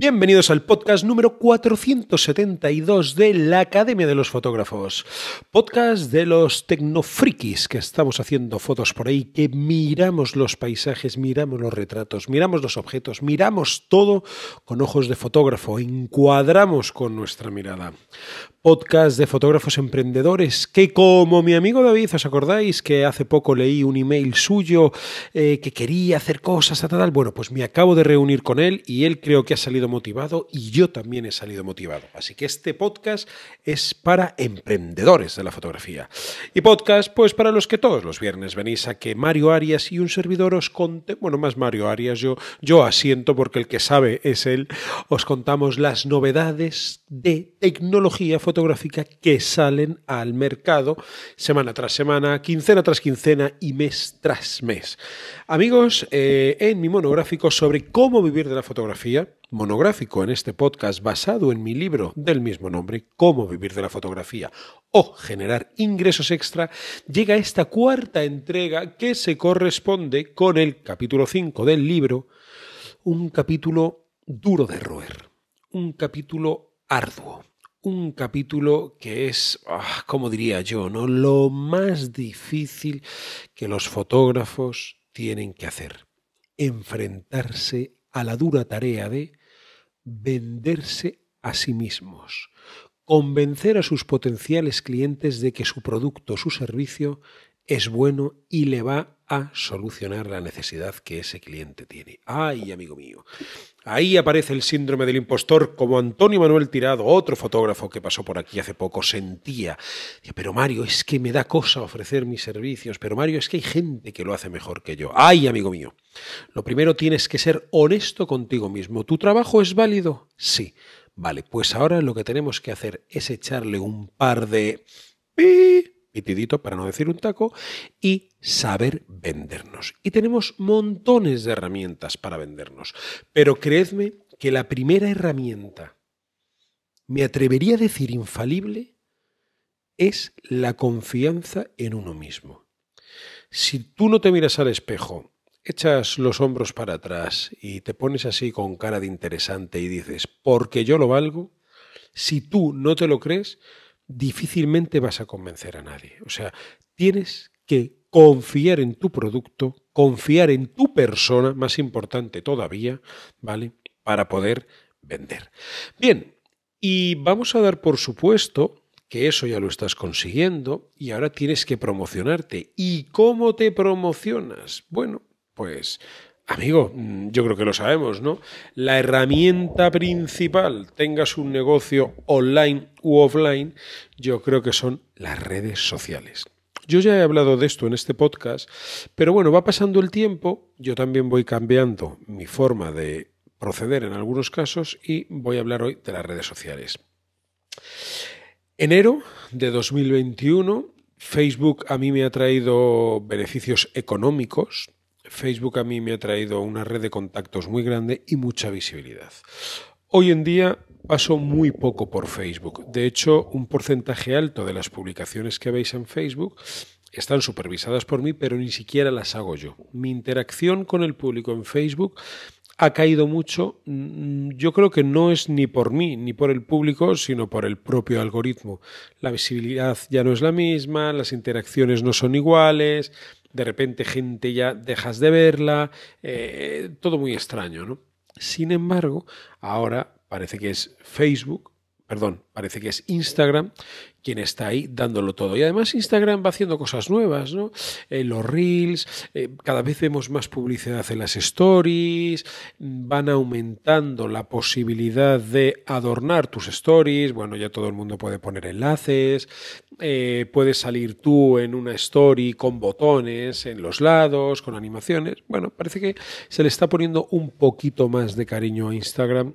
Bienvenidos al podcast número 472 de la Academia de los Fotógrafos. Podcast de los tecnofrikis que estamos haciendo fotos por ahí, que miramos los paisajes, miramos los retratos, miramos los objetos, miramos todo con ojos de fotógrafo, encuadramos con nuestra mirada. Podcast de fotógrafos emprendedores que como mi amigo David, ¿os acordáis que hace poco leí un email suyo eh, que quería hacer cosas, tal, tal? Bueno, pues me acabo de reunir con él y él creo que ha salido motivado y yo también he salido motivado. Así que este podcast es para emprendedores de la fotografía. Y podcast, pues para los que todos los viernes venís a que Mario Arias y un servidor os conte, bueno, más Mario Arias, yo, yo asiento porque el que sabe es él, os contamos las novedades de tecnología fotográfica que salen al mercado semana tras semana, quincena tras quincena y mes tras mes. Amigos, eh, en mi monográfico sobre cómo vivir de la fotografía, monográfico en este podcast basado en mi libro del mismo nombre, Cómo vivir de la fotografía o generar ingresos extra, llega esta cuarta entrega que se corresponde con el capítulo 5 del libro, un capítulo duro de roer, un capítulo arduo, un capítulo que es, ah, como diría yo, ¿no? lo más difícil que los fotógrafos tienen que hacer, enfrentarse a la dura tarea de venderse a sí mismos, convencer a sus potenciales clientes de que su producto su servicio es bueno y le va a solucionar la necesidad que ese cliente tiene. ¡Ay, amigo mío! Ahí aparece el síndrome del impostor, como Antonio Manuel Tirado, otro fotógrafo que pasó por aquí hace poco, sentía. Pero Mario, es que me da cosa ofrecer mis servicios, pero Mario, es que hay gente que lo hace mejor que yo. ¡Ay, amigo mío! Lo primero tienes que ser honesto contigo mismo. ¿Tu trabajo es válido? Sí. Vale, pues ahora lo que tenemos que hacer es echarle un par de pitidito para no decir un taco, y saber vendernos. Y tenemos montones de herramientas para vendernos. Pero creedme que la primera herramienta, me atrevería a decir infalible, es la confianza en uno mismo. Si tú no te miras al espejo, echas los hombros para atrás y te pones así con cara de interesante y dices, porque yo lo valgo, si tú no te lo crees, difícilmente vas a convencer a nadie. O sea, tienes que confiar en tu producto, confiar en tu persona, más importante todavía, ¿vale? Para poder vender. Bien, y vamos a dar por supuesto que eso ya lo estás consiguiendo y ahora tienes que promocionarte. ¿Y cómo te promocionas? Bueno, pues Amigo, yo creo que lo sabemos, ¿no? La herramienta principal, tengas un negocio online u offline, yo creo que son las redes sociales. Yo ya he hablado de esto en este podcast, pero bueno, va pasando el tiempo, yo también voy cambiando mi forma de proceder en algunos casos y voy a hablar hoy de las redes sociales. Enero de 2021, Facebook a mí me ha traído beneficios económicos, Facebook a mí me ha traído una red de contactos muy grande y mucha visibilidad. Hoy en día paso muy poco por Facebook. De hecho, un porcentaje alto de las publicaciones que veis en Facebook están supervisadas por mí, pero ni siquiera las hago yo. Mi interacción con el público en Facebook ha caído mucho, mm, yo creo que no es ni por mí, ni por el público, sino por el propio algoritmo. La visibilidad ya no es la misma, las interacciones no son iguales, de repente gente ya dejas de verla, eh, todo muy extraño, ¿no? Sin embargo, ahora parece que es Facebook perdón, parece que es Instagram quien está ahí dándolo todo. Y además Instagram va haciendo cosas nuevas, ¿no? Eh, los reels, eh, cada vez vemos más publicidad en las stories, van aumentando la posibilidad de adornar tus stories, bueno, ya todo el mundo puede poner enlaces, eh, puedes salir tú en una story con botones en los lados, con animaciones, bueno, parece que se le está poniendo un poquito más de cariño a Instagram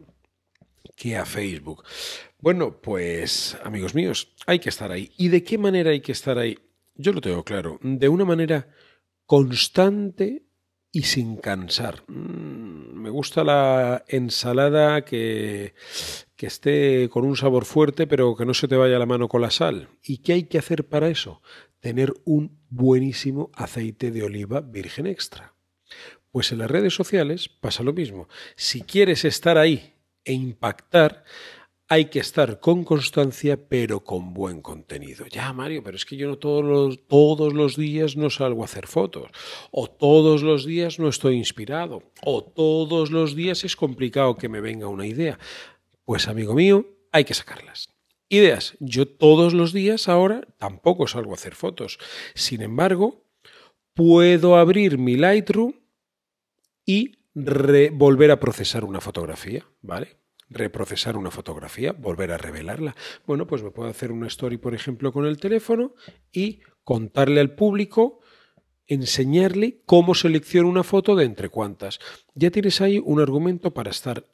que a Facebook. Bueno, pues amigos míos, hay que estar ahí. ¿Y de qué manera hay que estar ahí? Yo lo tengo claro, de una manera constante y sin cansar. Mm, me gusta la ensalada que, que esté con un sabor fuerte, pero que no se te vaya la mano con la sal. ¿Y qué hay que hacer para eso? Tener un buenísimo aceite de oliva virgen extra. Pues en las redes sociales pasa lo mismo. Si quieres estar ahí e impactar, hay que estar con constancia, pero con buen contenido. Ya, Mario, pero es que yo no todos los, todos los días no salgo a hacer fotos, o todos los días no estoy inspirado, o todos los días es complicado que me venga una idea. Pues, amigo mío, hay que sacarlas. Ideas. Yo todos los días ahora tampoco salgo a hacer fotos. Sin embargo, puedo abrir mi Lightroom y volver a procesar una fotografía, ¿vale? reprocesar una fotografía, volver a revelarla. Bueno, pues me puedo hacer una story, por ejemplo, con el teléfono y contarle al público, enseñarle cómo selecciono una foto de entre cuantas. Ya tienes ahí un argumento para estar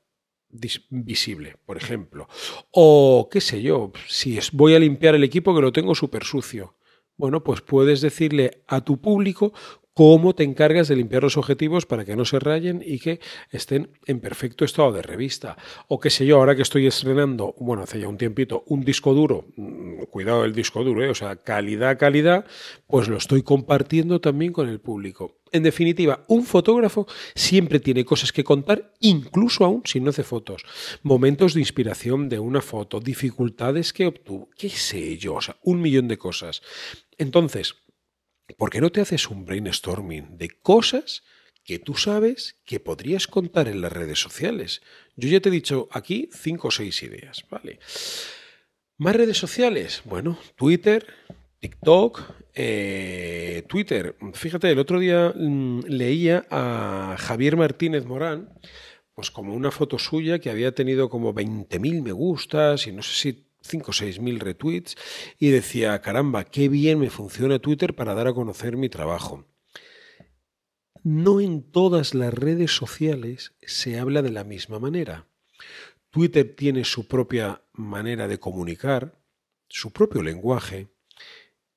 visible, por ejemplo. O qué sé yo, si voy a limpiar el equipo que lo tengo súper sucio. Bueno, pues puedes decirle a tu público cómo te encargas de limpiar los objetivos para que no se rayen y que estén en perfecto estado de revista. O qué sé yo, ahora que estoy estrenando, bueno, hace ya un tiempito, un disco duro, mm, cuidado el disco duro, ¿eh? o sea, calidad, calidad, pues lo estoy compartiendo también con el público. En definitiva, un fotógrafo siempre tiene cosas que contar, incluso aún si no hace fotos. Momentos de inspiración de una foto, dificultades que obtuvo, qué sé yo, o sea, un millón de cosas. Entonces, ¿Por qué no te haces un brainstorming de cosas que tú sabes que podrías contar en las redes sociales? Yo ya te he dicho aquí cinco o seis ideas, ¿vale? Más redes sociales, bueno, Twitter, TikTok, eh, Twitter. Fíjate, el otro día mm, leía a Javier Martínez Morán, pues como una foto suya que había tenido como 20.000 me gustas y no sé si 5 o 6 mil retweets y decía, caramba, qué bien me funciona Twitter para dar a conocer mi trabajo. No en todas las redes sociales se habla de la misma manera. Twitter tiene su propia manera de comunicar, su propio lenguaje.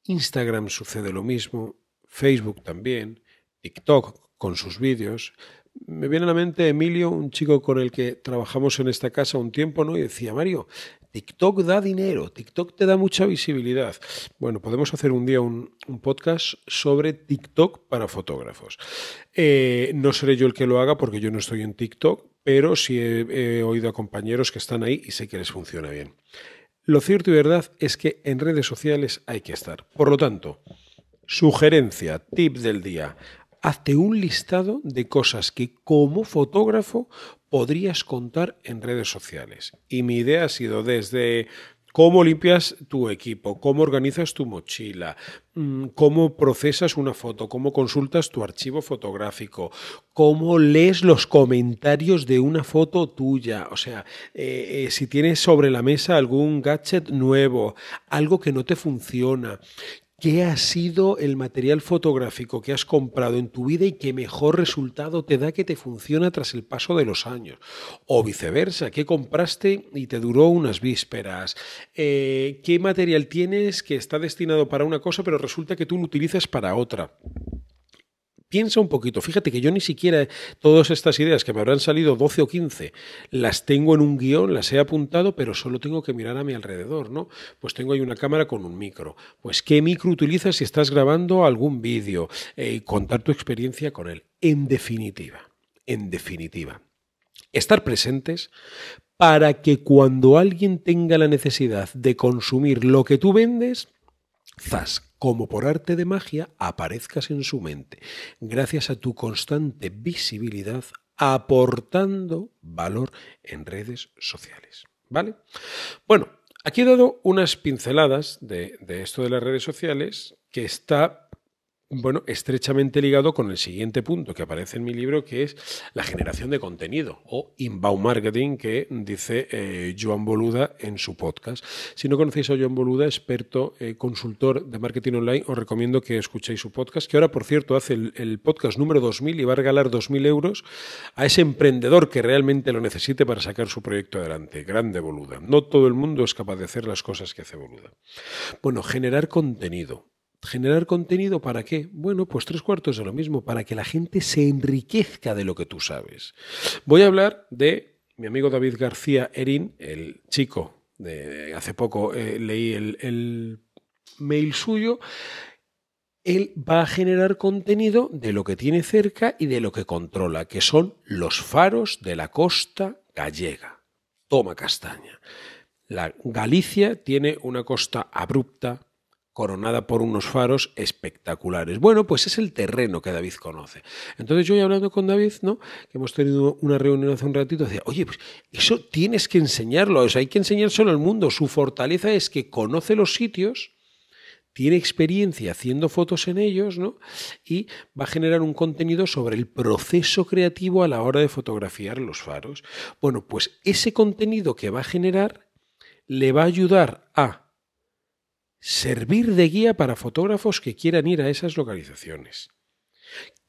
Instagram sucede lo mismo, Facebook también, TikTok con sus vídeos, me viene a la mente Emilio, un chico con el que trabajamos en esta casa un tiempo, ¿no? Y decía, Mario, TikTok da dinero, TikTok te da mucha visibilidad. Bueno, podemos hacer un día un, podcast sobre TikTok para fotógrafos. Eh, no seré yo el que lo haga porque yo no estoy en TikTok, pero sí he, he oído a compañeros que están ahí y sé que les funciona bien. Lo cierto y verdad es que en redes sociales hay que estar. Por lo tanto, sugerencia, tip del día. Hazte un listado de cosas que como fotógrafo podrías contar en redes sociales. Y mi idea ha sido desde cómo limpias tu equipo, cómo organizas tu mochila, mm, cómo procesas una foto, cómo consultas tu archivo fotográfico, cómo lees los comentarios de una foto tuya, o sea, eh, eh, si tienes sobre la mesa algún gadget nuevo, algo que no te funciona, ¿Qué ha sido el material fotográfico que has comprado en tu vida y qué mejor resultado te da que te funciona tras el paso de los años? O viceversa, ¿qué compraste y te duró unas vísperas? Eh, ¿Qué material tienes que está destinado para una cosa pero resulta que tú lo utilizas para otra? Piensa un poquito, fíjate que yo ni siquiera todas estas ideas que me habrán salido 12 o 15 las tengo en un guión, las he apuntado, pero solo tengo que mirar a mi alrededor, ¿no? Pues tengo ahí una cámara con un micro. Pues qué micro utilizas si estás grabando algún vídeo, y eh, contar tu experiencia con él. En definitiva, en definitiva, estar presentes para que cuando alguien tenga la necesidad de consumir lo que tú vendes, zas, como por arte de magia aparezcas en su mente, gracias a tu constante visibilidad aportando valor en redes sociales. ¿Vale? Bueno, aquí he dado unas pinceladas de, de esto de las redes sociales que está bueno, estrechamente ligado con el siguiente punto que aparece en mi libro, que es la generación de contenido o inbound marketing que dice eh, Joan Boluda en su podcast. Si no conocéis a Joan Boluda, experto eh, consultor de marketing online, os recomiendo que escuchéis su podcast, que ahora, por cierto, hace el, el, podcast número 2000 y va a regalar 2000 euros a ese emprendedor que realmente lo necesite para sacar su proyecto adelante. Grande Boluda. No todo el mundo es capaz de hacer las cosas que hace Boluda. Bueno, generar contenido ¿Generar contenido para qué? Bueno, pues tres cuartos de lo mismo, para que la gente se enriquezca de lo que tú sabes. Voy a hablar de mi amigo David García Erin, el chico de hace poco eh, leí el mail suyo. Él va a generar contenido de lo que tiene cerca y de lo que controla, que son los faros de la costa gallega. Toma castaña. La Galicia tiene una costa abrupta, coronada por unos faros espectaculares. Bueno, pues es el terreno que David conoce. Entonces yo y hablando con David, ¿no? Que hemos tenido una reunión hace un ratito, decía, oye, pues eso tienes que enseñarlo, hay que enseñárselo al mundo. Su fortaleza es que conoce los sitios, tiene experiencia haciendo fotos en ellos, ¿no? Y va a generar un contenido sobre el proceso creativo a la hora de fotografiar los faros. Bueno, pues ese contenido que va a generar le va a ayudar a servir de guía para fotógrafos que quieran ir a esas localizaciones.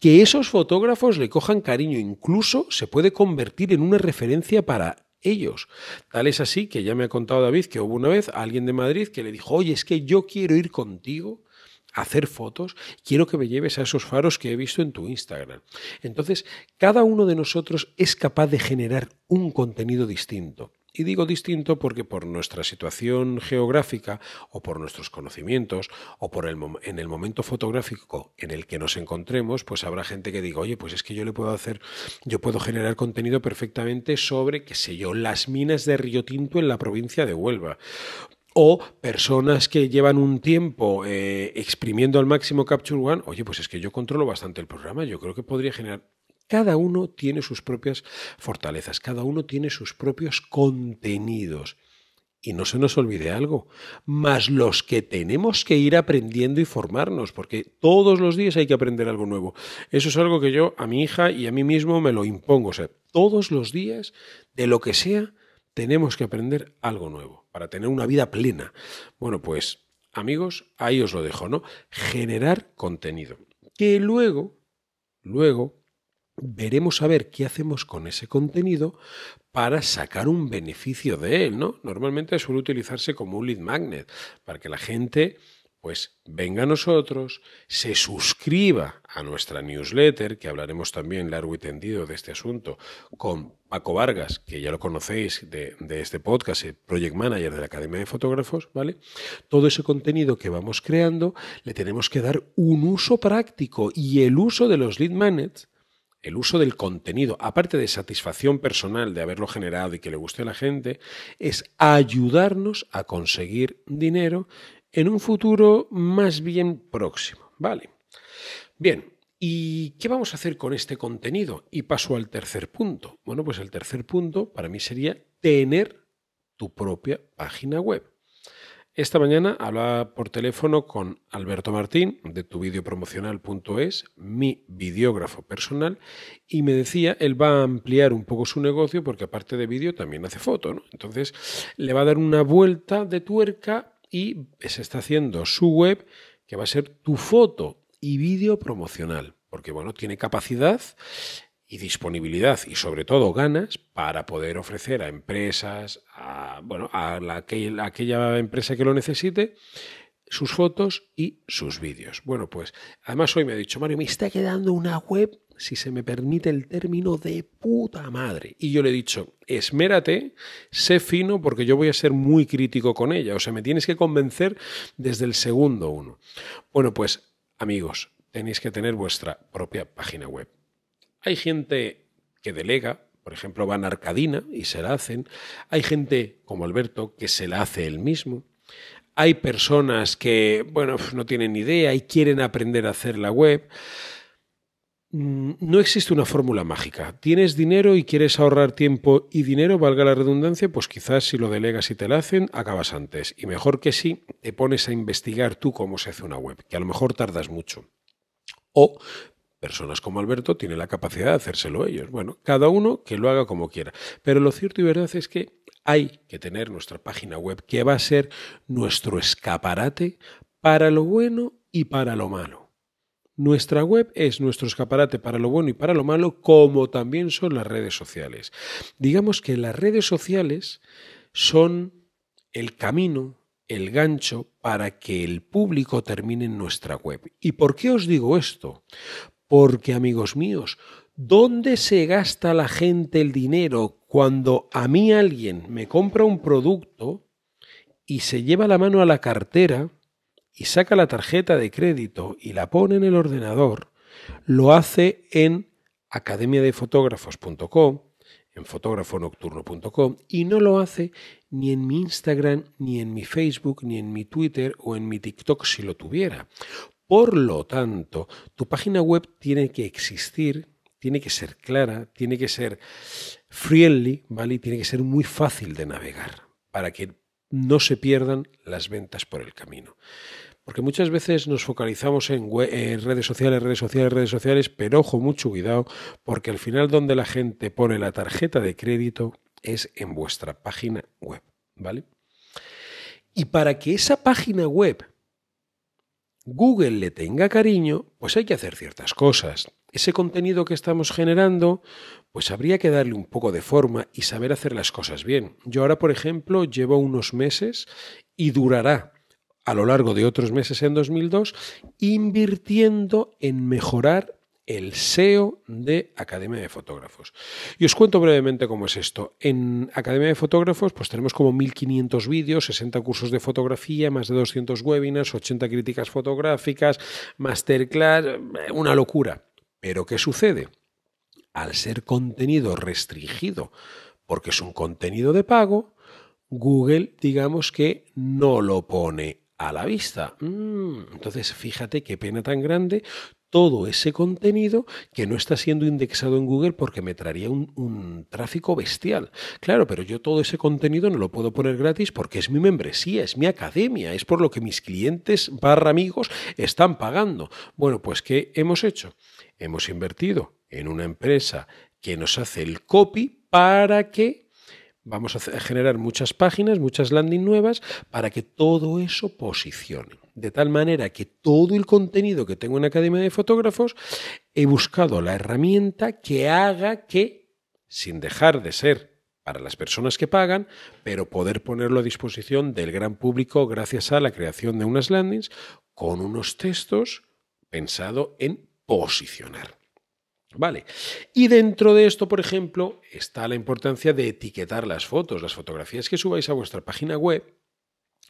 Que esos fotógrafos le cojan cariño, incluso se puede convertir en una referencia para ellos. Tal es así que ya me ha contado David que hubo una vez alguien de Madrid que le dijo, oye, es que yo quiero ir contigo a hacer fotos, quiero que me lleves a esos faros que he visto en tu Instagram. Entonces, cada uno de nosotros es capaz de generar un contenido distinto. Y digo distinto porque por nuestra situación geográfica o por nuestros conocimientos o por el en el momento fotográfico en el que nos encontremos, pues habrá gente que diga, "Oye, pues es que yo le puedo hacer yo puedo generar contenido perfectamente sobre qué sé yo, las minas de Río Tinto en la provincia de Huelva." o personas que llevan un tiempo eh, exprimiendo al máximo Capture One, oye, pues es que yo controlo bastante el programa, yo creo que podría generar cada uno tiene sus propias fortalezas, cada uno tiene sus propios contenidos. Y no se nos olvide algo, más los que tenemos que ir aprendiendo y formarnos, porque todos los días hay que aprender algo nuevo. Eso es algo que yo a mi hija y a mí mismo me lo impongo. O sea, todos los días, de lo que sea, tenemos que aprender algo nuevo para tener una vida plena. Bueno, pues amigos, ahí os lo dejo, ¿no? Generar contenido. Que luego, luego, veremos a ver qué hacemos con ese contenido para sacar un beneficio de él, ¿no? Normalmente suele utilizarse como un lead magnet para que la gente pues venga a nosotros, se suscriba a nuestra newsletter, que hablaremos también largo y tendido de este asunto, con Paco Vargas, que ya lo conocéis de, este podcast, el Project Manager de la Academia de Fotógrafos, ¿vale? Todo ese contenido que vamos creando le tenemos que dar un uso práctico y el uso de los lead magnets el uso del contenido, aparte de satisfacción personal de haberlo generado y que le guste a la gente, es ayudarnos a conseguir dinero en un futuro más bien próximo. Vale. Bien, ¿y qué vamos a hacer con este contenido? Y paso al tercer punto. Bueno, pues el tercer punto para mí sería tener tu propia página web. Esta mañana hablaba por teléfono con Alberto Martín de tuvideopromocional.es, mi videógrafo personal, y me decía, él va a ampliar un poco su negocio porque aparte de vídeo también hace foto, Entonces le va a dar una vuelta de tuerca y se está haciendo su web que va a ser tu foto y vídeo promocional porque bueno, tiene capacidad y disponibilidad y sobre todo ganas para poder ofrecer a empresas, a, bueno, a, la, aquella empresa que lo necesite, sus fotos y sus vídeos. Bueno, pues además hoy me ha dicho Mario, me está quedando una web, si se me permite el término, de puta madre. Y yo le he dicho, esmérate, sé fino porque yo voy a ser muy crítico con ella. O sea, me tienes que convencer desde el segundo uno. Bueno, pues amigos, tenéis que tener vuestra propia página web. Hay gente que delega, por ejemplo, van a Arcadina y se la hacen. Hay gente como Alberto que se la hace él mismo. Hay personas que, bueno, no tienen idea y quieren aprender a hacer la web. Mm, no existe una fórmula mágica. ¿Tienes dinero y quieres ahorrar tiempo y dinero, valga la redundancia? Pues quizás si lo delegas y te la hacen, acabas antes. Y mejor que sí, te pones a investigar tú cómo se hace una web, que a lo mejor tardas mucho. O Personas como Alberto tienen la capacidad de hacérselo ellos. Bueno, cada uno que lo haga como quiera. Pero lo cierto y verdad es que hay que tener nuestra página web que va a ser nuestro escaparate para lo bueno y para lo malo. Nuestra web es nuestro escaparate para lo bueno y para lo malo, como también son las redes sociales. Digamos que las redes sociales son el camino, el gancho para que el público termine en nuestra web. ¿Y por qué os digo esto? Porque, amigos míos, ¿dónde se gasta la gente el dinero cuando a mí alguien me compra un producto y se lleva la mano a la cartera y saca la tarjeta de crédito y la pone en el ordenador? Lo hace en academiadefotógrafos.com, en fotógrafonocturno.com y no lo hace ni en mi Instagram, ni en mi Facebook, ni en mi Twitter o en mi TikTok si lo tuviera. Por lo tanto, tu página web tiene que existir, tiene que ser clara, tiene que ser friendly, ¿vale? Y tiene que ser muy fácil de navegar para que no se pierdan las ventas por el camino. Porque muchas veces nos focalizamos en, redes sociales, redes sociales, redes sociales, pero ojo, mucho cuidado, porque al final donde la gente pone la tarjeta de crédito es en vuestra página web, ¿vale? Y para que esa página web Google le tenga cariño, pues hay que hacer ciertas cosas. Ese contenido que estamos generando, pues habría que darle un poco de forma y saber hacer las cosas bien. Yo ahora, por ejemplo, llevo unos meses y durará a lo largo de otros meses en 2002 invirtiendo en mejorar el SEO de Academia de Fotógrafos. Y os cuento brevemente cómo es esto. En Academia de Fotógrafos pues tenemos como 1500 vídeos, 60 cursos de fotografía, más de 200 webinars, 80 críticas fotográficas, masterclass, una locura. Pero ¿qué sucede? Al ser contenido restringido, porque es un contenido de pago, Google digamos que no lo pone a la vista. Mm, entonces, fíjate qué pena tan grande todo ese contenido que no está siendo indexado en Google porque me traería un, tráfico bestial. Claro, pero yo todo ese contenido no lo puedo poner gratis porque es mi membresía, es mi academia, es por lo que mis clientes barra amigos están pagando. Bueno, pues ¿qué hemos hecho? Hemos invertido en una empresa que nos hace el copy para que vamos a generar muchas páginas, muchas landing nuevas para que todo eso posicione de tal manera que todo el contenido que tengo en la Academia de Fotógrafos, he buscado la herramienta que haga que, sin dejar de ser para las personas que pagan, pero poder ponerlo a disposición del gran público gracias a la creación de unas landings con unos textos pensado en posicionar. Vale. Y dentro de esto, por ejemplo, está la importancia de etiquetar las fotos, las fotografías que subáis a vuestra página web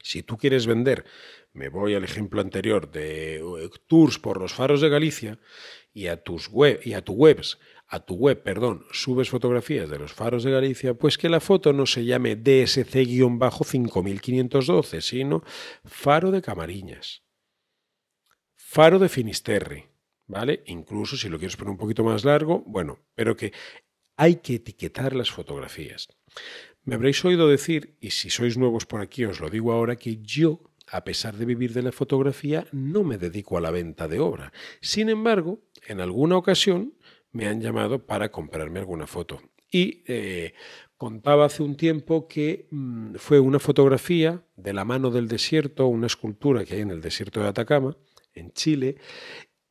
si tú quieres vender, me voy al ejemplo anterior de eh, tours por los faros de Galicia y a tus web y a tu webs, a tu web, perdón, subes fotografías de los faros de Galicia, pues que la foto no se llame DSC-5512, sino faro de Camariñas. Faro de Finisterre, ¿vale? Incluso si lo quieres poner un poquito más largo, bueno, pero que hay que etiquetar las fotografías. Me habréis oído decir, y si sois nuevos por aquí os lo digo ahora, que yo, a pesar de vivir de la fotografía, no me dedico a la venta de obra. Sin embargo, en alguna ocasión me han llamado para comprarme alguna foto. Y eh, contaba hace un tiempo que mm, fue una fotografía de la mano del desierto, una escultura que hay en el desierto de Atacama, en Chile,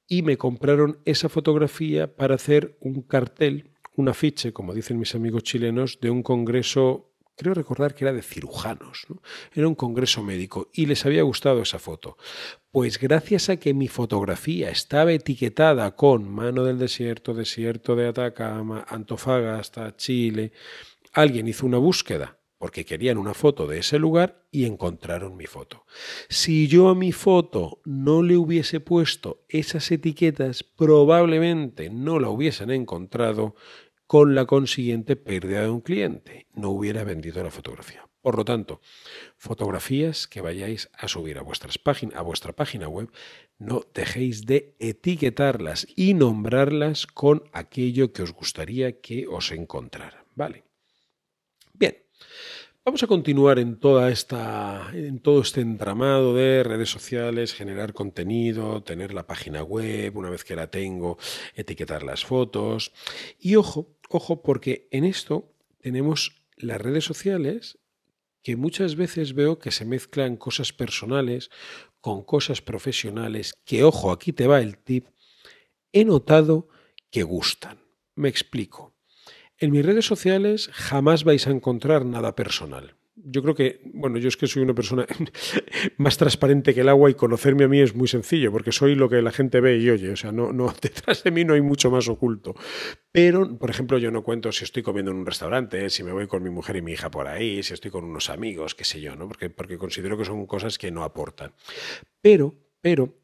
y me compraron esa fotografía para hacer un cartel un afiche, como dicen mis amigos chilenos, de un congreso creo recordar que era de cirujanos, era un congreso médico y les había gustado esa foto. Pues gracias a que mi fotografía estaba etiquetada con Mano del Desierto, Desierto de Atacama, Antofagasta, Chile, alguien hizo una búsqueda porque querían una foto de ese lugar y encontraron mi foto. Si yo a mi foto no le hubiese puesto esas etiquetas, probablemente no la hubiesen encontrado con la consiguiente pérdida de un cliente. No hubiera vendido la fotografía. Por lo tanto, fotografías que vayáis a subir a, vuestras páginas, a vuestra página web, no dejéis de etiquetarlas y nombrarlas con aquello que os gustaría que os encontrara. Vale. Vamos a continuar en, toda esta, en todo este entramado de redes sociales, generar contenido, tener la página web, una vez que la tengo, etiquetar las fotos. Y ojo, ojo, porque en esto tenemos las redes sociales que muchas veces veo que se mezclan cosas personales con cosas profesionales, que ojo, aquí te va el tip, he notado que gustan. Me explico. En mis redes sociales jamás vais a encontrar nada personal. Yo creo que, bueno, yo es que soy una persona más transparente que el agua y conocerme a mí es muy sencillo, porque soy lo que la gente ve y oye, o sea, no, no, detrás de mí no hay mucho más oculto. Pero, por ejemplo, yo no cuento si estoy comiendo en un restaurante, si me voy con mi mujer y mi hija por ahí, si estoy con unos amigos, qué sé yo, ¿no? Porque, porque considero que son cosas que no aportan. Pero, pero,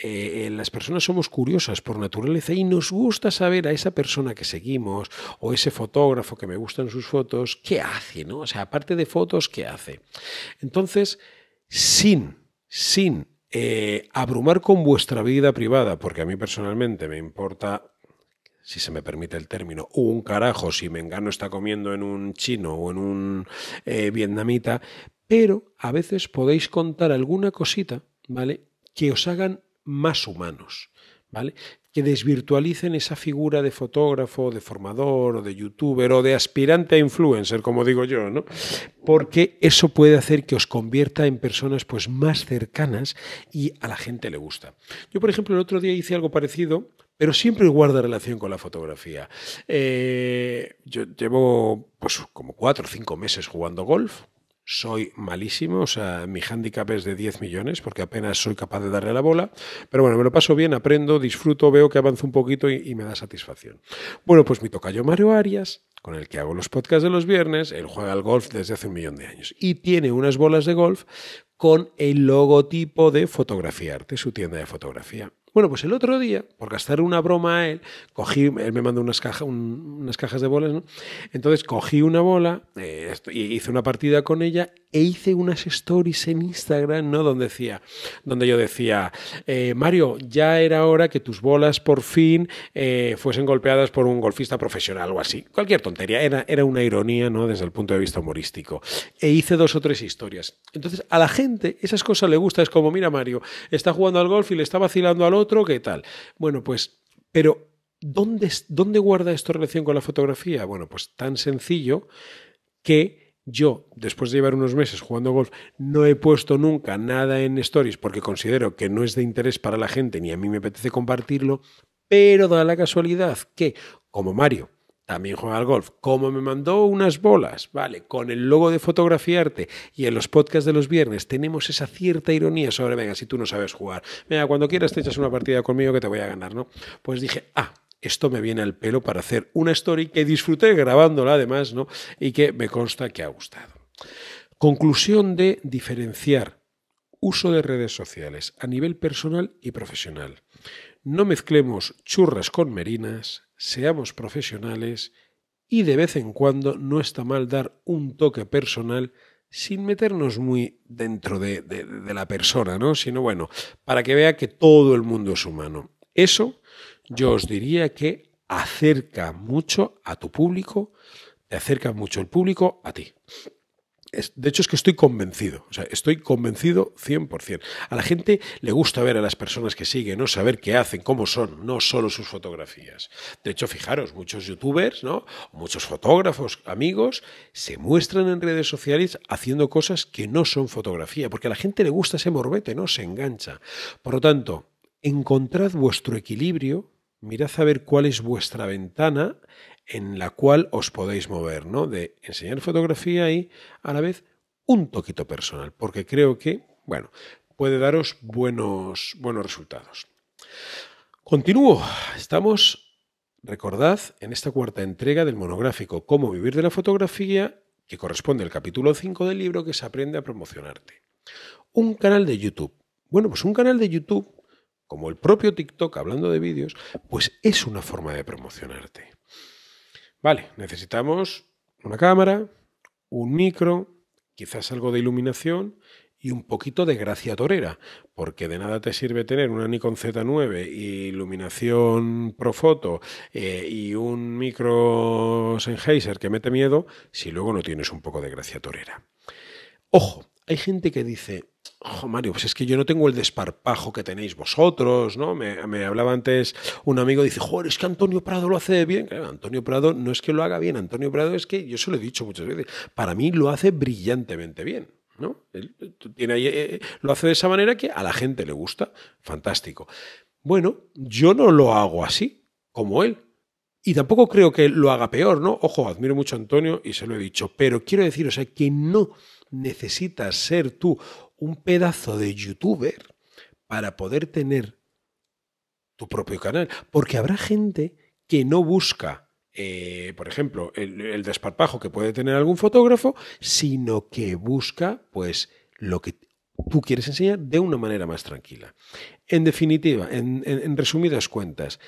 eh, eh, las personas somos curiosas por naturaleza y nos gusta saber a esa persona que seguimos o ese fotógrafo que me gustan sus fotos, qué hace, ¿no? O sea, aparte de fotos, ¿qué hace? Entonces, sin, sin eh, abrumar con vuestra vida privada, porque a mí personalmente me importa si se me permite el término, un carajo si me está comiendo en un chino o en un vietnamita, pero a veces podéis contar alguna cosita, ¿vale? Que os hagan más humanos, ¿vale? Que desvirtualicen esa figura de fotógrafo, de formador, o de youtuber, o de aspirante a influencer, como digo yo, ¿no? Porque eso puede hacer que os convierta en personas pues, más cercanas y a la gente le gusta. Yo, por ejemplo, el otro día hice algo parecido, pero siempre guarda relación con la fotografía. Eh, yo llevo pues, como cuatro o cinco meses jugando golf, soy malísimo, o sea, mi hándicap es de 10 millones porque apenas soy capaz de darle la bola, pero bueno, me lo paso bien, aprendo, disfruto, veo que avanzo un poquito y, me da satisfacción. Bueno, pues mi tocayo Mario Arias, con el que hago los podcasts de los viernes, él juega al golf desde hace un millón de años y tiene unas bolas de golf con el logotipo de Fotografía Arte, su tienda de fotografía. Bueno, pues el otro día, por gastar una broma a él, cogí, él me mandó unas, cajas, unas cajas de bolas, Entonces cogí una bola, eh, hice una partida con ella e hice unas stories en Instagram, ¿no? Donde decía, donde yo decía, eh, Mario, ya era hora que tus bolas por fin eh, fuesen golpeadas por un golfista profesional o así. Cualquier tontería, era, era una ironía, ¿no? Desde el punto de vista humorístico. E hice dos o tres historias. Entonces, a la gente esas cosas le gustan. es como, mira, Mario, está jugando al golf y le está vacilando al otro otro, tal. Bueno, pues, pero ¿dónde, ¿dónde guarda esto relación con la fotografía? Bueno, pues tan sencillo que yo, después de llevar unos meses jugando golf, no he puesto nunca nada en stories porque considero que no es de interés para la gente ni a mí me apetece compartirlo, pero da la casualidad que, como Mario, también juega al golf. Como me mandó unas bolas, vale, con el logo de fotografiarte y en los podcasts de los viernes tenemos esa cierta ironía sobre, venga, si tú no sabes jugar, venga, cuando quieras te echas una partida conmigo que te voy a ganar, ¿no? Pues dije, ah, esto me viene al pelo para hacer una story que disfruté grabándola además, ¿no? Y que me consta que ha gustado. Conclusión de diferenciar uso de redes sociales a nivel personal y profesional. No mezclemos churras con merinas, seamos profesionales y de vez en cuando no está mal dar un toque personal sin meternos muy dentro de, la persona, ¿no? Sino bueno, para que vea que todo el mundo es humano. Eso yo os diría que acerca mucho a tu público, te acerca mucho el público a ti de hecho, es que estoy convencido, o sea, estoy convencido 100%. A la gente le gusta ver a las personas que siguen, ¿no? saber qué hacen, cómo son, no solo sus fotografías. De hecho, fijaros, muchos youtubers, ¿no? muchos fotógrafos, amigos, se muestran en redes sociales haciendo cosas que no son fotografía, porque a la gente le gusta ese morbete, ¿no? se engancha. Por lo tanto, encontrad vuestro equilibrio, mirad a ver cuál es vuestra ventana en la cual os podéis mover, ¿no? De enseñar fotografía y a la vez un toquito personal, porque creo que, bueno, puede daros buenos, buenos resultados. Continúo. Estamos, recordad, en esta cuarta entrega del monográfico Cómo vivir de la fotografía, que corresponde al capítulo 5 del libro que se aprende a promocionarte. Un canal de YouTube. Bueno, pues un canal de YouTube, como el propio TikTok hablando de vídeos, pues es una forma de promocionarte. Vale, necesitamos una cámara, un micro, quizás algo de iluminación y un poquito de gracia torera, porque de nada te sirve tener una Nikon Z9 y iluminación Profoto eh, y un micro Sennheiser que mete miedo si luego no tienes un poco de gracia torera. Ojo, hay gente que dice, Ojo, Mario, pues es que yo no tengo el desparpajo que tenéis vosotros, ¿no? Me, hablaba antes un amigo, dice, joder, es que Antonio Prado lo hace bien. Antonio Prado no es que lo haga bien, Antonio Prado es que, yo se lo he dicho muchas veces, para mí lo hace brillantemente bien. ¿no? Eh, eh, lo hace de esa manera que a la gente le gusta, fantástico. Bueno, yo no lo hago así, como él. Y tampoco creo que lo haga peor, ¿no? Ojo, admiro mucho a Antonio y se lo he dicho, pero quiero decir, o eh, sea, que no necesitas ser tú un pedazo de youtuber para poder tener tu propio canal. Porque habrá gente que no busca, eh, por ejemplo, el, desparpajo que puede tener algún fotógrafo, sino que busca, pues, lo que tú quieres enseñar de una manera más tranquila. En definitiva, en resumidas cuentas,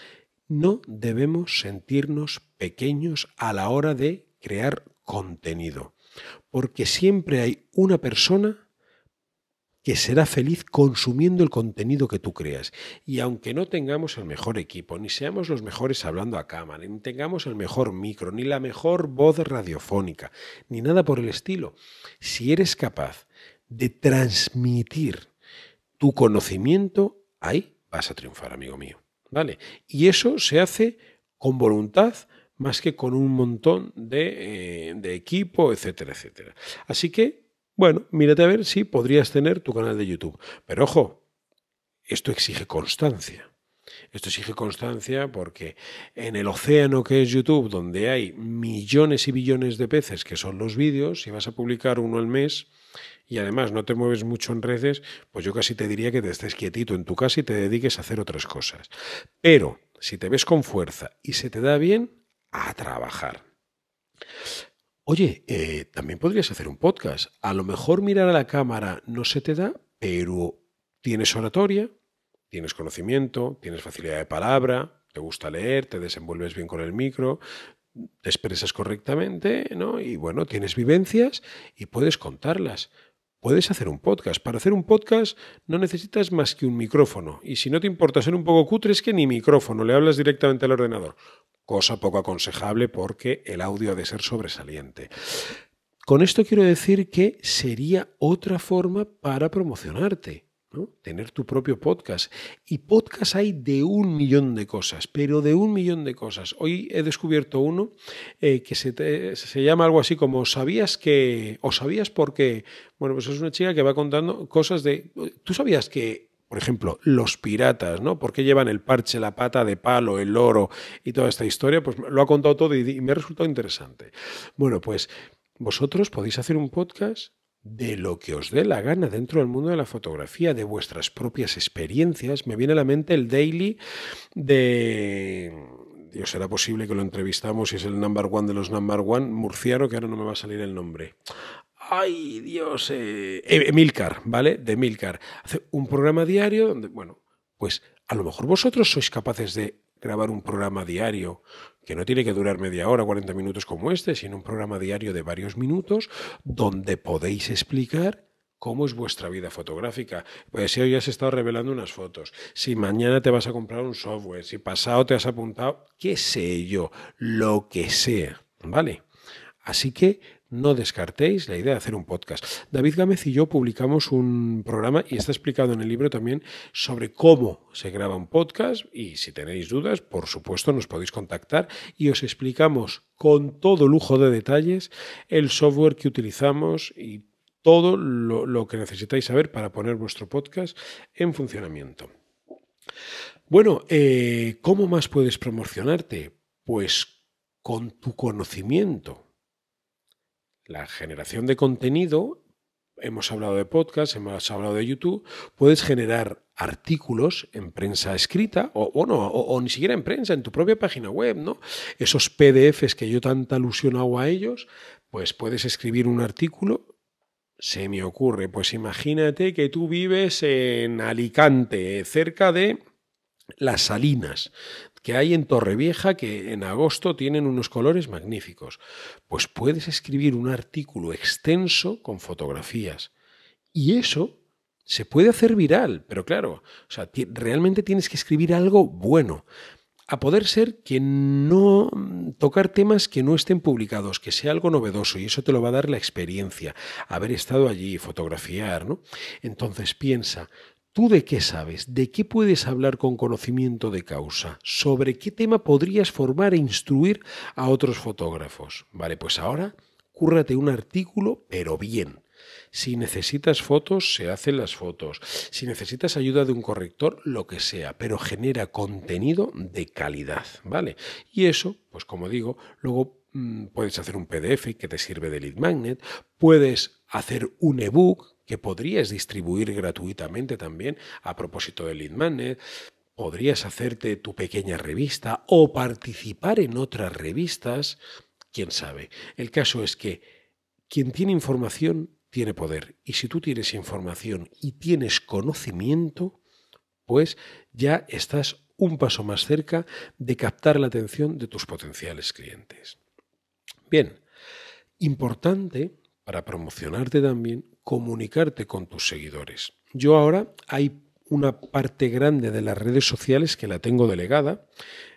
no debemos sentirnos pequeños a la hora de crear contenido, porque siempre hay una persona que será feliz consumiendo el contenido que tú creas. Y aunque no tengamos el mejor equipo, ni seamos los mejores hablando a cámara, ni tengamos el mejor micro, ni la mejor voz radiofónica, ni nada por el estilo, si eres capaz de transmitir tu conocimiento, ahí vas a triunfar, amigo mío. ¿Vale? Y eso se hace con voluntad, más que con un montón de, eh, de, equipo, etcétera, etcétera. Así que bueno, mírate a ver si podrías tener tu canal de YouTube. Pero ojo, esto exige constancia. Esto exige constancia porque en el océano que es YouTube, donde hay millones y billones de peces que son los vídeos, si vas a publicar uno al mes y además no te mueves mucho en redes, pues yo casi te diría que te estés quietito en tu casa y te dediques a hacer otras cosas. Pero si te ves con fuerza y se te da bien, a trabajar. Oye, eh, también podrías hacer un podcast. A lo mejor mirar a la cámara no se te da, pero tienes oratoria, tienes conocimiento, tienes facilidad de palabra, te gusta leer, te desenvuelves bien con el micro, te expresas correctamente, ¿no? Y bueno, tienes vivencias y puedes contarlas. Puedes hacer un podcast. Para hacer un podcast no necesitas más que un micrófono. Y si no te importa ser un poco cutre, es que ni micrófono, le hablas directamente al ordenador cosa poco aconsejable porque el audio ha de ser sobresaliente. Con esto quiero decir que sería otra forma para promocionarte. Tener tu propio podcast. Y podcast hay de un millón de cosas, pero de un millón de cosas. Hoy he descubierto uno eh, que se, se, llama algo así como ¿Sabías que? ¿O sabías qué? Bueno, pues es una chica que va contando cosas de... ¿Tú sabías que por ejemplo, los piratas, ¿no? ¿Por qué llevan el parche, la pata de palo, el oro y toda esta historia? Pues lo ha contado todo y, me ha resultado interesante. Bueno, pues vosotros podéis hacer un podcast de lo que os dé la gana dentro del mundo de la fotografía, de vuestras propias experiencias. Me viene a la mente el daily de... Dios, será posible que lo entrevistamos y es el number one de los number one murciano, que ahora no me va a salir el nombre ay Dios, eh! e-, Emilcar, ¿vale? De Emilcar. Hace un programa diario donde, bueno, pues a lo mejor vosotros sois capaces de grabar un programa diario que no tiene que durar media hora, 40 minutos como este, sino un programa diario de varios minutos donde podéis explicar cómo es vuestra vida fotográfica. Pues si hoy has estado revelando unas fotos, si mañana te vas a comprar un software, si pasado te has apuntado, qué sé yo, lo que sea, ¿vale? Así que no descartéis la idea de hacer un podcast. David Gámez y yo publicamos un programa y está explicado en el libro también sobre cómo se graba un podcast y si tenéis dudas, por supuesto, nos podéis contactar y os explicamos con todo lujo de detalles el software que utilizamos y todo lo, que necesitáis saber para poner vuestro podcast en funcionamiento. Bueno, eh, ¿cómo más puedes promocionarte? Pues con tu conocimiento la generación de contenido, hemos hablado de podcast, hemos hablado de YouTube, puedes generar artículos en prensa escrita o, no, o, ni siquiera en prensa, en tu propia página web, ¿no? Esos PDFs que yo tanta alusión hago a ellos, pues puedes escribir un artículo. Se me ocurre, pues imagínate que tú vives en Alicante, cerca de las Salinas, que hay en Torrevieja que en agosto tienen unos colores magníficos. Pues puedes escribir un artículo extenso con fotografías. Y eso se puede hacer viral, pero claro, o sea, realmente tienes que escribir algo bueno. A poder ser que no tocar temas que no estén publicados, que sea algo novedoso, y eso te lo va a dar la experiencia, haber estado allí, fotografiar, ¿no? Entonces piensa, ¿Tú de qué sabes? ¿De qué puedes hablar con conocimiento de causa? ¿Sobre qué tema podrías formar e instruir a otros fotógrafos? Vale, pues ahora cúrrate un artículo, pero bien. Si necesitas fotos, se hacen las fotos. Si necesitas ayuda de un corrector, lo que sea, pero genera contenido de calidad, ¿vale? Y eso, pues como digo, luego mm, puedes hacer un PDF que te sirve de lead magnet, puedes hacer un ebook que podrías distribuir gratuitamente también a propósito del lead magnet. ¿eh? Podrías hacerte tu pequeña revista o participar en otras revistas. Quién sabe. El caso es que quien tiene información tiene poder. Y si tú tienes información y tienes conocimiento, pues ya estás un paso más cerca de captar la atención de tus potenciales clientes. Bien, importante para promocionarte también, comunicarte con tus seguidores. Yo ahora hay una parte grande de las redes sociales que la tengo delegada.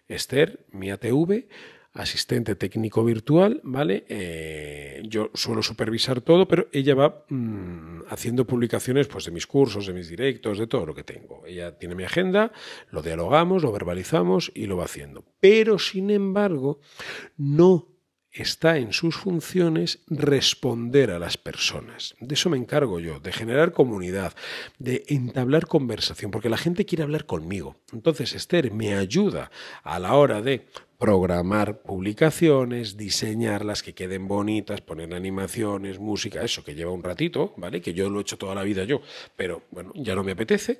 Esther, mi ATV, asistente técnico virtual, ¿vale? Eh, yo suelo supervisar todo, pero ella va mm, haciendo publicaciones pues, de mis cursos, de mis directos, de todo lo que tengo. Ella tiene mi agenda, lo dialogamos, lo verbalizamos y lo va haciendo. Pero, sin embargo, no está en sus funciones responder a las personas. De eso me encargo yo, de generar comunidad, de entablar conversación, porque la gente quiere hablar conmigo. Entonces, Esther me ayuda a la hora de programar publicaciones, diseñarlas, que queden bonitas, poner animaciones, música, eso que lleva un ratito, ¿vale? Que yo lo he hecho toda la vida yo, pero bueno, ya no me apetece.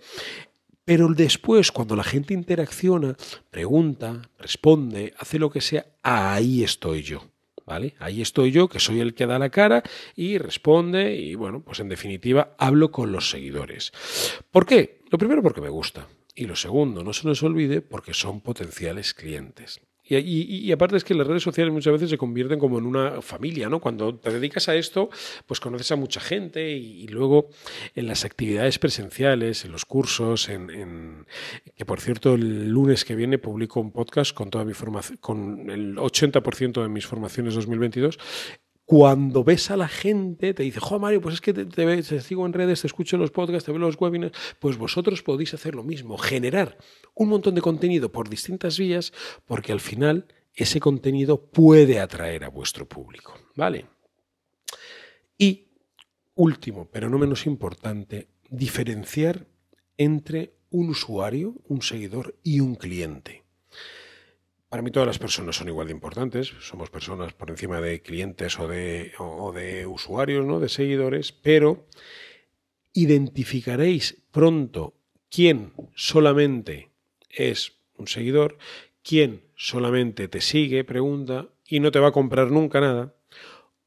Pero después, cuando la gente interacciona, pregunta, responde, hace lo que sea, ahí estoy yo. ¿Vale? Ahí estoy yo, que soy el que da la cara y responde y bueno, pues en definitiva hablo con los seguidores. ¿Por qué? Lo primero porque me gusta y lo segundo, no se nos olvide porque son potenciales clientes. Y, aparte es que las redes sociales muchas veces se convierten como en una familia, ¿no? Cuando te dedicas a esto, pues conoces a mucha gente y, luego en las actividades presenciales, en los cursos, en, que por cierto el lunes que viene publico un podcast con toda mi formación, con el 80% de mis formaciones 2022 cuando ves a la gente, te dice, jo Mario, pues es que te, sigo en redes, te escucho en los podcasts, te veo en los webinars, pues vosotros podéis hacer lo mismo, generar un montón de contenido por distintas vías, porque al final ese contenido puede atraer a vuestro público, ¿vale? Y último, pero no menos importante, diferenciar entre un usuario, un seguidor y un cliente. Para mí todas las personas son igual de importantes, somos personas por encima de clientes o de, o de usuarios, ¿no? de seguidores, pero identificaréis pronto quién solamente es un seguidor, quién solamente te sigue, pregunta y no te va a comprar nunca nada,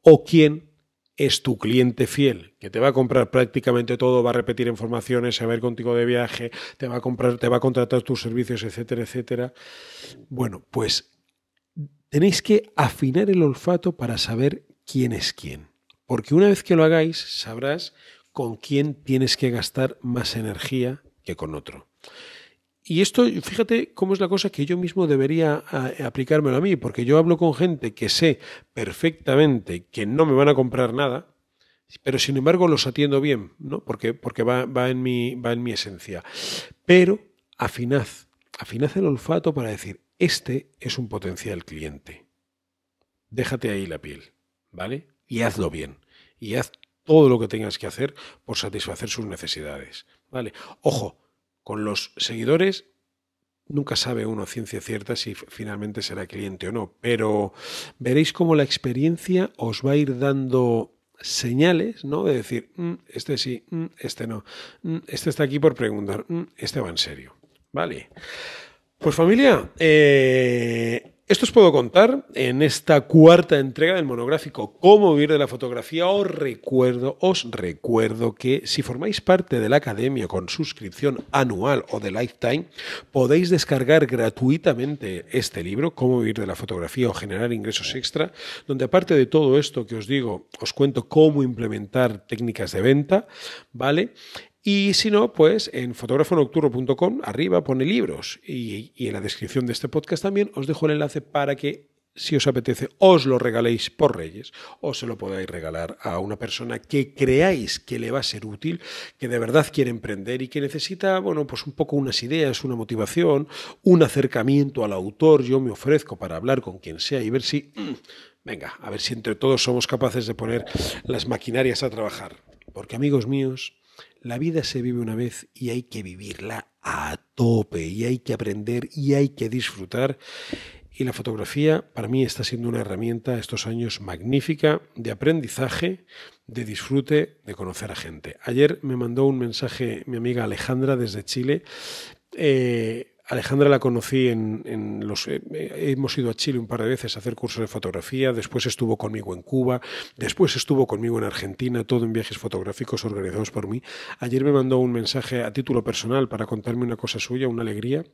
o quién es tu cliente fiel, que te va a comprar prácticamente todo, va a repetir informaciones, se va a ir contigo de viaje, te va a comprar, te va a contratar tus servicios, etcétera, etcétera. Bueno, pues tenéis que afinar el olfato para saber quién es quién. Porque una vez que lo hagáis, sabrás con quién tienes que gastar más energía que con otro. Y esto, fíjate cómo es la cosa que yo mismo debería ah, aplicármelo a mí, porque yo hablo con gente que sé perfectamente que no me van a comprar nada, pero sin embargo los atiendo bien, ¿no? Porque, porque va, va, en mi, va en mi esencia. Pero afinad, afinad el olfato para decir, este es un potencial cliente. Déjate ahí la piel, ¿vale? Y hazlo bien. Y haz todo lo que tengas que hacer por satisfacer sus necesidades, ¿vale? Ojo, con los seguidores nunca sabe uno ciencia cierta si finalmente será cliente o no, pero veréis cómo la experiencia os va a ir dando señales, ¿no? De decir, mm, este sí, mm, este no, mm, este está aquí por preguntar, este va en serio. Vale. Pues familia, eh, esto os puedo contar en esta cuarta entrega del monográfico Cómo vivir de la fotografía. Os recuerdo, os recuerdo que si formáis parte de la academia con suscripción anual o de lifetime, podéis descargar gratuitamente este libro, Cómo vivir de la fotografía o generar ingresos extra, donde aparte de todo esto que os digo, os cuento cómo implementar técnicas de venta, ¿vale? Y si no, pues en fotógrafonocturno.com arriba pone libros y, y en la descripción de este podcast también os dejo el enlace para que si os apetece, os lo regaléis por Reyes o se lo podáis regalar a una persona que creáis que le va a ser útil, que de verdad quiere emprender y que necesita, bueno, pues un poco unas ideas, una motivación, un acercamiento al autor. Yo me ofrezco para hablar con quien sea y ver si, mm, venga, a ver si entre todos somos capaces de poner las maquinarias a trabajar. Porque amigos míos, la vida se vive una vez y hay que vivirla a tope y hay que aprender y hay que disfrutar. Y la fotografía para mí está siendo una herramienta estos años magnífica de aprendizaje, de disfrute, de conocer a gente. Ayer me mandó un mensaje mi amiga Alejandra desde Chile. Eh, Alejandra la conocí en, los... Eh, eh, hemos ido a Chile un par de veces a hacer cursos de fotografía, después estuvo conmigo en Cuba, después estuvo conmigo en Argentina, todo en viajes fotográficos organizados por mí. Ayer me mandó un mensaje a título personal para contarme una cosa suya, una alegría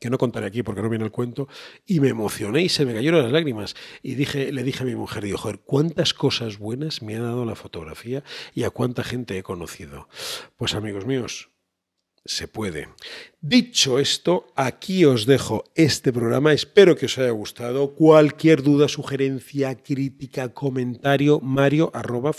que no contaré aquí porque no viene el cuento, y me emocioné y se me cayeron las lágrimas. Y dije, le dije a mi mujer, digo, joder, cuántas cosas buenas me ha dado la fotografía y a cuánta gente he conocido. Pues amigos míos, se puede. Dicho esto, aquí os dejo este programa. Espero que os haya gustado. Cualquier duda, sugerencia, crítica, comentario, mario arroba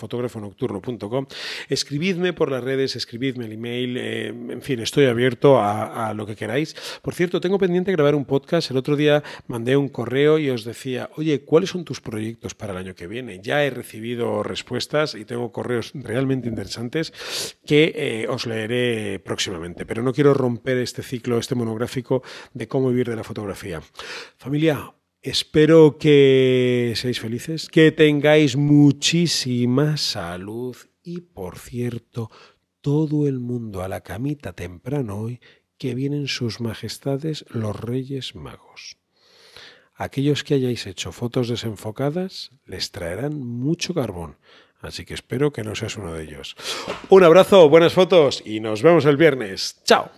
Escribidme por las redes, escribidme el email. Eh, en fin, estoy abierto a, lo que queráis. Por cierto, tengo pendiente grabar un podcast. El otro día mandé un correo y os decía, oye, ¿cuáles son tus proyectos para el año que viene? Ya he recibido respuestas y tengo correos realmente interesantes que eh, os leeré próximamente pero no quiero romper este ciclo, este monográfico de cómo vivir de la fotografía. Familia, espero que seáis felices, que tengáis muchísima salud y, por cierto, todo el mundo a la camita temprano hoy, que vienen sus majestades los Reyes Magos. Aquellos que hayáis hecho fotos desenfocadas les traerán mucho carbón Así que espero que no seas uno de ellos. Un abrazo, buenas fotos y nos vemos el viernes. Chao.